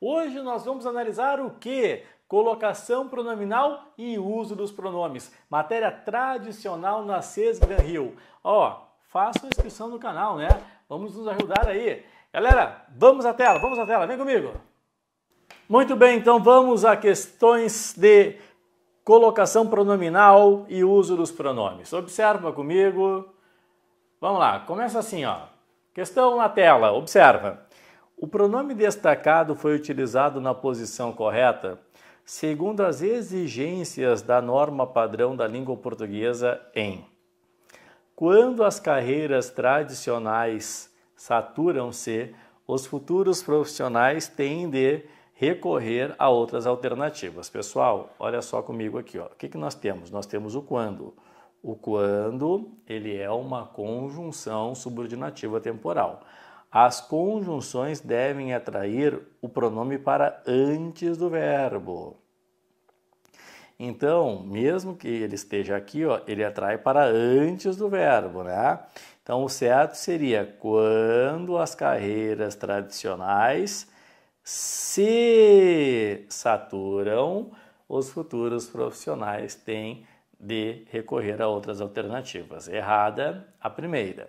Hoje nós vamos analisar o que? Colocação pronominal e uso dos pronomes. Matéria tradicional na SES Rio. Ó, façam inscrição no canal, né? Vamos nos ajudar aí. Galera, vamos à tela, vamos à tela, vem comigo. Muito bem, então vamos a questões de colocação pronominal e uso dos pronomes. Observa comigo. Vamos lá, começa assim, ó. Questão na tela, observa. O pronome destacado foi utilizado na posição correta, segundo as exigências da norma padrão da língua portuguesa em. Quando as carreiras tradicionais saturam-se, os futuros profissionais têm de recorrer a outras alternativas. Pessoal, olha só comigo aqui. Ó. O que, que nós temos? Nós temos o quando. O quando ele é uma conjunção subordinativa temporal. As conjunções devem atrair o pronome para antes do verbo. Então, mesmo que ele esteja aqui, ó, ele atrai para antes do verbo, né? Então, o certo seria quando as carreiras tradicionais se saturam, os futuros profissionais têm de recorrer a outras alternativas. Errada a primeira.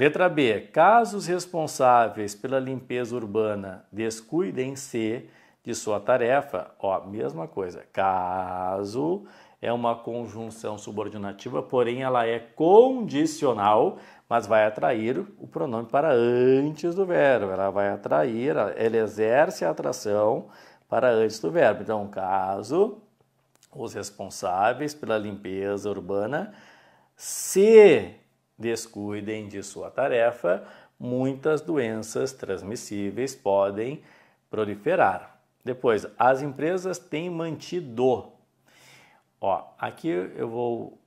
Letra B. Caso os responsáveis pela limpeza urbana descuidem-se de sua tarefa, ó, mesma coisa. Caso é uma conjunção subordinativa, porém ela é condicional, mas vai atrair o pronome para antes do verbo. Ela vai atrair, ela exerce a atração para antes do verbo. Então, caso os responsáveis pela limpeza urbana se descuidem de sua tarefa, muitas doenças transmissíveis podem proliferar. Depois, as empresas têm mantido. Ó, aqui eu vou,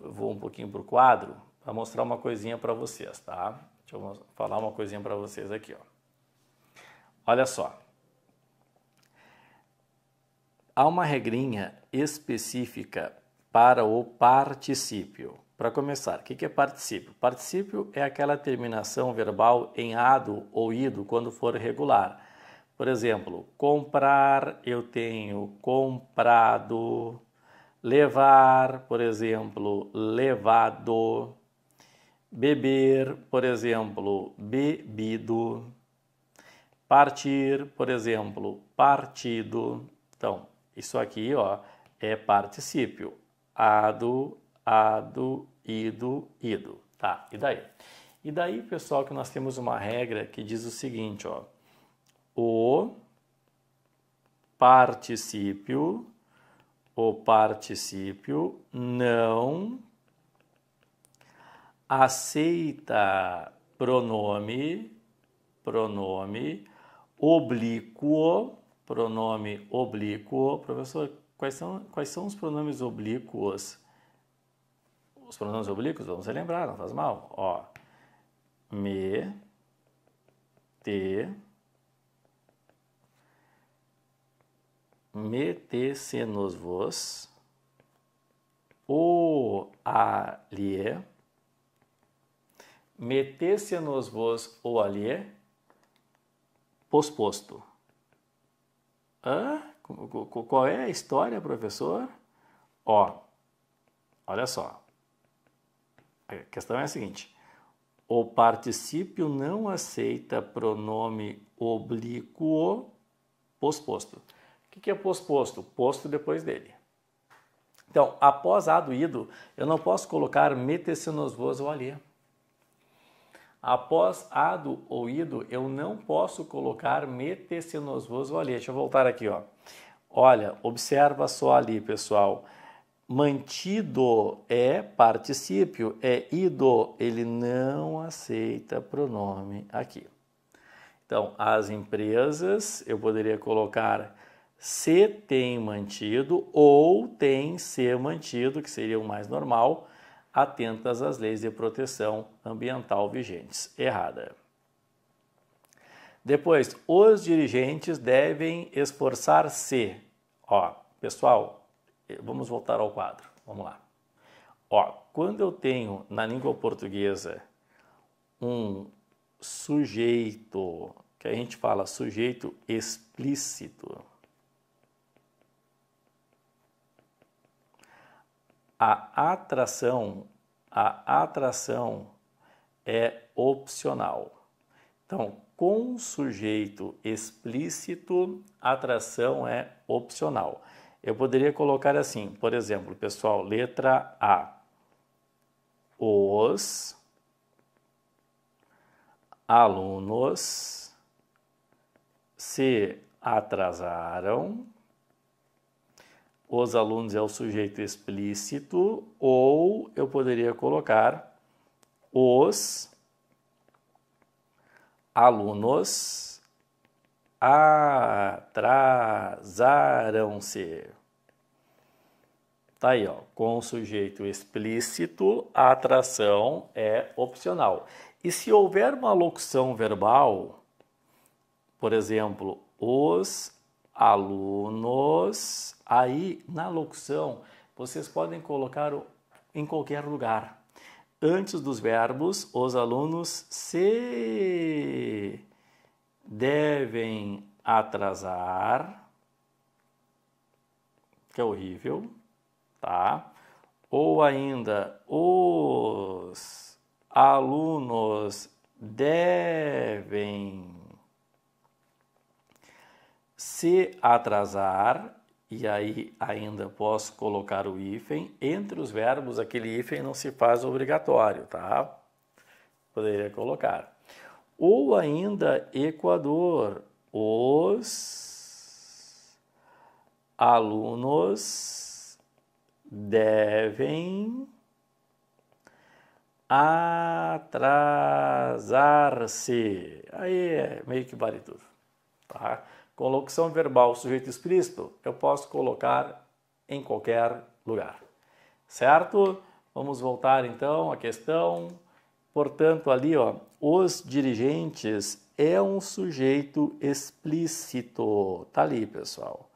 eu vou um pouquinho para o quadro para mostrar uma coisinha para vocês, tá? Deixa eu falar uma coisinha para vocês aqui, ó. Olha só. Há uma regrinha específica para o particípio. Para começar, o que é particípio? Particípio é aquela terminação verbal em ado ou ido quando for regular. Por exemplo, comprar, eu tenho comprado. Levar, por exemplo, levado. Beber, por exemplo, bebido. Partir, por exemplo, partido. Então, isso aqui ó, é particípio. Ado, ado, ido, ido. Tá, e daí? E daí, pessoal, que nós temos uma regra que diz o seguinte, ó. O particípio, o particípio não aceita pronome, pronome oblíquo, pronome oblíquo. Professor, quais são, quais são os pronomes oblíquos? os pronomes oblíquos, vamos relembrar, não faz mal. Ó, me, te, metesse-nos vos, o alie, metesse-nos vos o alié posposto. Hã? Qual é a história, professor? Ó, olha só. A questão é a seguinte: o particípio não aceita pronome oblíquo posposto. O que é posposto? Posto depois dele. Então, após aduído, eu não posso colocar metecinosvoso ou ali. Após ado ou ido, eu não posso colocar metecinosvoso ou ali. Deixa eu voltar aqui, ó. Olha, observa só ali, pessoal. Mantido é particípio, é ido, ele não aceita pronome aqui. Então, as empresas, eu poderia colocar se tem mantido ou tem se mantido, que seria o mais normal, atentas às leis de proteção ambiental vigentes. Errada. Depois, os dirigentes devem esforçar-se. Ó, pessoal, eh, vamos voltar ao quadro. Vamos lá. Ó, quando eu tenho na língua portuguesa um sujeito, que a gente fala sujeito explícito, a atração, a atração é opcional. Então, com sujeito explícito, atração é opcional. Eu poderia colocar assim, por exemplo, pessoal, letra A. Os alunos se atrasaram. Os alunos é o sujeito explícito, ou eu poderia colocar os alunos atrasaram-se. Tá aí, ó, com o sujeito explícito, a atração é opcional. E se houver uma locução verbal, por exemplo, os alunos, aí na locução vocês podem colocar em qualquer lugar. Antes dos verbos, os alunos se devem atrasar, que é horrível, tá? Ou ainda, os alunos devem se atrasar, e aí ainda posso colocar o hífen. Entre os verbos, aquele hífen não se faz obrigatório, tá? Poderia colocar ou ainda Equador, os alunos devem atrasar-se. Aí é meio que vale tudo. Tá? locução verbal, sujeito explícito, eu posso colocar em qualquer lugar. Certo? Vamos voltar então à questão. Portanto, ali, ó, os dirigentes é um sujeito explícito. Tá ali, pessoal.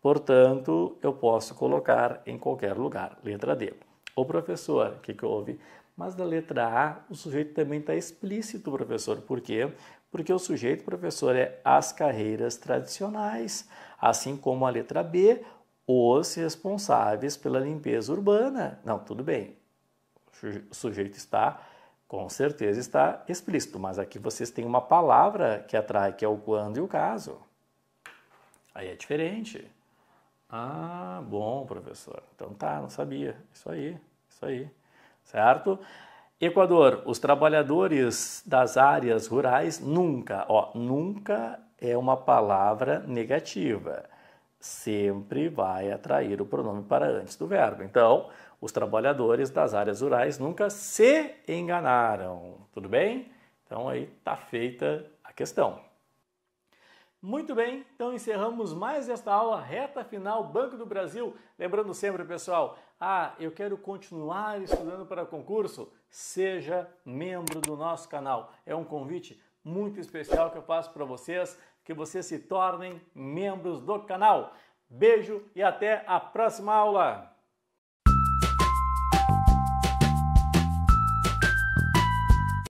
Portanto, eu posso colocar em qualquer lugar. Letra D. O professor, o que, que houve? Mas na letra A, o sujeito também está explícito, professor. Por quê? Porque o sujeito, professor, é as carreiras tradicionais, assim como a letra B, os responsáveis pela limpeza urbana. Não, tudo bem. O sujeito está com certeza está explícito, mas aqui vocês têm uma palavra que atrai, que é o quando e o caso. Aí é diferente. Ah, bom, professor. Então tá, não sabia. Isso aí, isso aí. Certo? Equador, os trabalhadores das áreas rurais nunca, ó, nunca é uma palavra negativa. Sempre vai atrair o pronome para antes do verbo. Então, os trabalhadores das áreas rurais nunca se enganaram, tudo bem? Então aí está feita a questão. Muito bem, então encerramos mais esta aula reta final Banco do Brasil. Lembrando sempre, pessoal, ah, eu quero continuar estudando para concurso. Seja membro do nosso canal. É um convite muito especial que eu faço para vocês, que vocês se tornem membros do canal. Beijo e até a próxima aula.